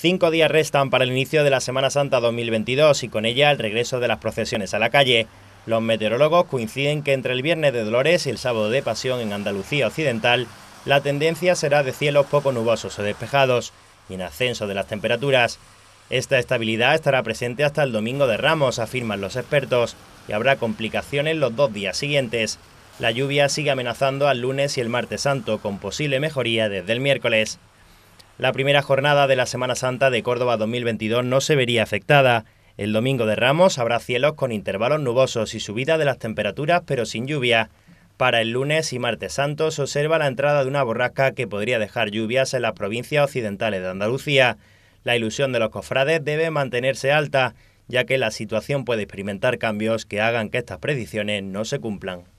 Cinco días restan para el inicio de la Semana Santa 2022 y con ella el regreso de las procesiones a la calle. Los meteorólogos coinciden que entre el viernes de Dolores y el sábado de Pasión en Andalucía Occidental, la tendencia será de cielos poco nubosos o despejados y en ascenso de las temperaturas. Esta estabilidad estará presente hasta el domingo de Ramos, afirman los expertos, y habrá complicaciones los dos días siguientes. La lluvia sigue amenazando al lunes y el martes santo, con posible mejoría desde el miércoles la primera jornada de la Semana Santa de Córdoba 2022 no se vería afectada. El domingo de Ramos habrá cielos con intervalos nubosos y subida de las temperaturas, pero sin lluvia. Para el lunes y martes santos se observa la entrada de una borrasca que podría dejar lluvias en las provincias occidentales de Andalucía. La ilusión de los cofrades debe mantenerse alta, ya que la situación puede experimentar cambios que hagan que estas predicciones no se cumplan.